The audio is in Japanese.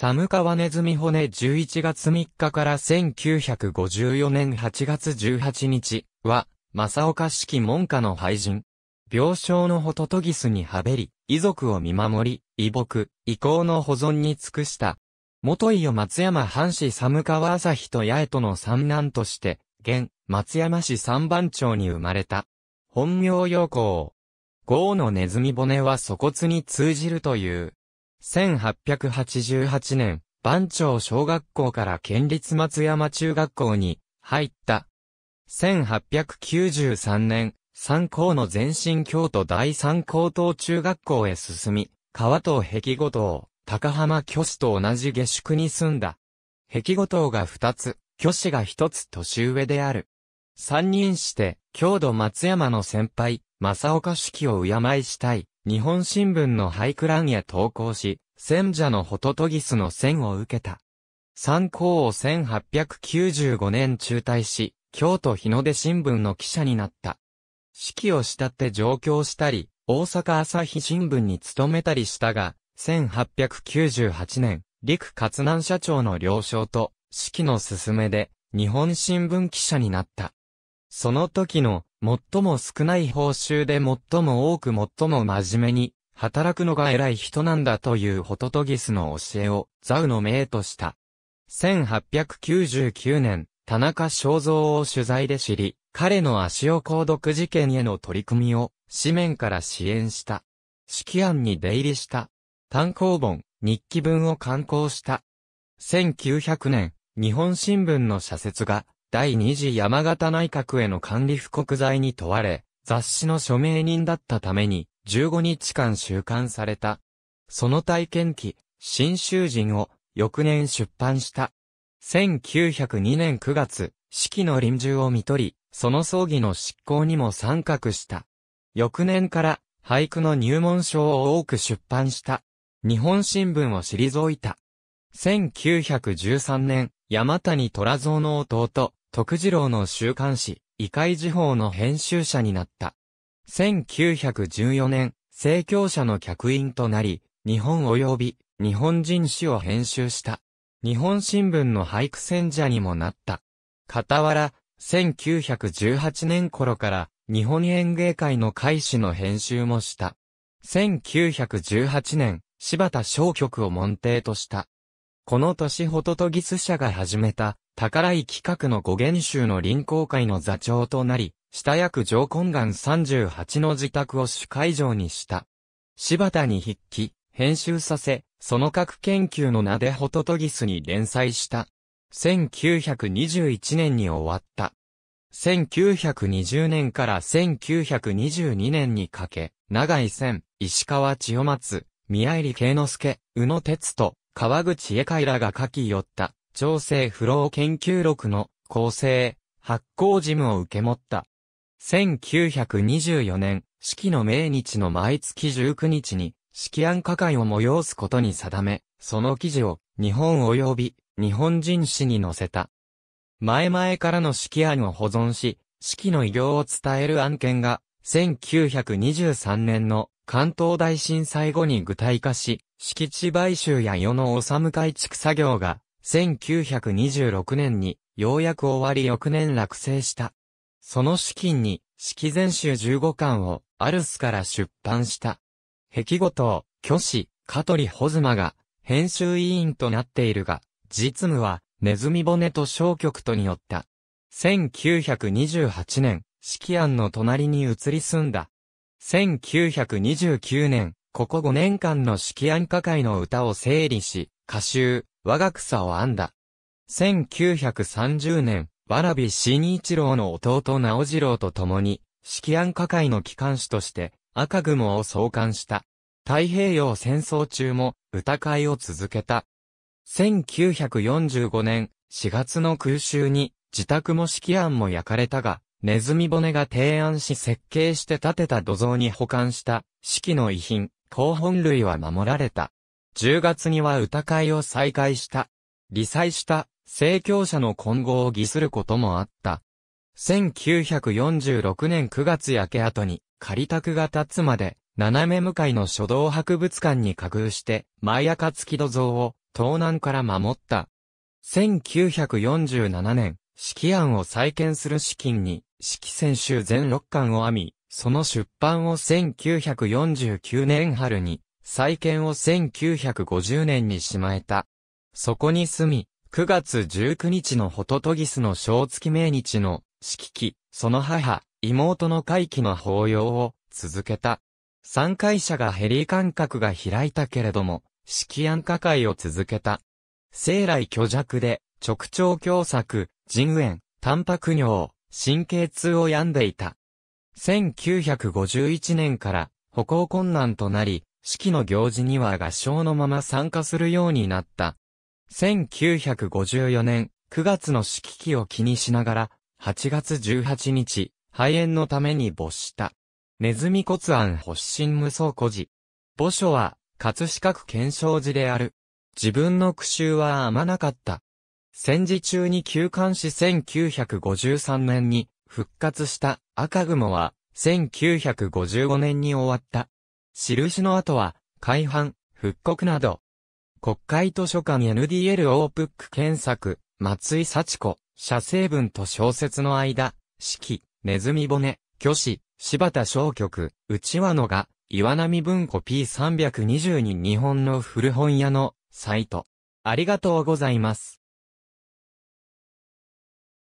寒川ネズミ骨11月3日から1954年8月18日は、正岡式門下の廃人。病床のホトトギスにはべり、遺族を見守り、遺木、遺構の保存に尽くした。元伊予松山藩士寒川朝日と八重との三男として、現、松山市三番町に生まれた。本名陽光。豪のネズミ骨は粗骨に通じるという。1888年、番町小学校から県立松山中学校に入った。1893年、三校の前身京都第三高等中学校へ進み、川島壁五島、高浜巨子と同じ下宿に住んだ。壁五島が二つ、巨子が一つ年上である。三人して、郷土松山の先輩、正岡式を敬いしたい。日本新聞の俳句欄へ投稿し、選者のホトトギスの線を受けた。参考を1895年中退し、京都日の出新聞の記者になった。指揮をしたって上京したり、大阪朝日新聞に勤めたりしたが、1898年、陸活南社長の了承と、指揮の勧めで、日本新聞記者になった。その時の最も少ない報酬で最も多く最も真面目に働くのが偉い人なんだというホトトギスの教えをザウの命とした。1899年、田中正造を取材で知り、彼の足尾購読事件への取り組みを紙面から支援した。指揮案に出入りした。単行本、日記文を刊行した。1900年、日本新聞の社説が第二次山形内閣への管理不告罪に問われ、雑誌の署名人だったために、15日間収監された。その体験記、新囚人を翌年出版した。1902年9月、四季の臨終を見取り、その葬儀の執行にも参画した。翌年から俳句の入門書を多く出版した。日本新聞を退いた。1913年、山谷虎蔵の弟、徳次郎の週刊誌、異界時報の編集者になった。1914年、正教者の客員となり、日本及び日本人誌を編集した。日本新聞の俳句選者にもなった。傍ら、1918年頃から日本演芸会の会誌の編集もした。1918年、柴田小局を門弟とした。この年ホトトギス社が始めた宝井企画の五元州の臨行会の座長となり、下役上根岸38の自宅を主会場にした。柴田に筆記、編集させ、その各研究の名でホトトギスに連載した。1921年に終わった。1920年から1922年にかけ、長井千、石川千代松、宮入慶之助、宇野哲と、川口恵海らが書き寄った。調整不老研究録の構成、発行事務を受け持った。1924年、式の命日の毎月19日に、式案課会を催すことに定め、その記事を日本及び日本人史に載せた。前々からの式案を保存し、式の偉業を伝える案件が、1923年の関東大震災後に具体化し、敷地買収や世の治む改築作業が1926年にようやく終わり翌年落成した。その資金に、式全集15巻をアルスから出版した。壁ごと、巨子、香取穂妻が、編集委員となっているが、実務は、ネズミ骨と小局とによった。1928年、式案の隣に移り住んだ。1929年、ここ5年間の式案歌会の歌を整理し、歌集、我が草を編んだ。1930年、わらび新一郎の弟直次郎と共に、式安下会の機関士として、赤雲を創刊した。太平洋戦争中も、歌会を続けた。1945年、4月の空襲に、自宅も式案も焼かれたが、ネズミ骨が提案し設計して建てた土蔵に保管した、式の遺品、広本類は守られた。10月には歌会を再開した。理災した聖教者の混合を偽することもあった。1946年9月焼け後に仮宅が立つまで、斜め向かいの書道博物館に架空して、前赤月土像を盗難から守った。1947年、式案を再建する資金に、式選集全6巻を編み、その出版を1949年春に再建を1950年にしまえた。そこに住み、9月19日のホトトギスの正月命日の、式期、その母、妹の回帰の法要を続けた。参会者がヘリー感覚が開いたけれども、式安価会を続けた。生来虚弱で、直腸狭窄、腎炎、タンパク尿、神経痛を病んでいた。1951年から歩行困難となり、式の行事には合唱のまま参加するようになった。1954年9月の式期を気にしながら、8月18日、肺炎のために没した。ネズミ骨案発疹無双孤児。墓所は、葛飾区検証寺である。自分の苦臭は甘なかった。戦時中に休館し1953年に復活した赤雲は1955年に終わった。印の後は、改版、復刻など、国会図書館 NDL オープック検索、松井幸子、写生文と小説の間、四季、ネズミ骨、虚子、柴田小曲、内輪のが、岩波文庫 P322 日本の古本屋の、サイト。ありがとうございます。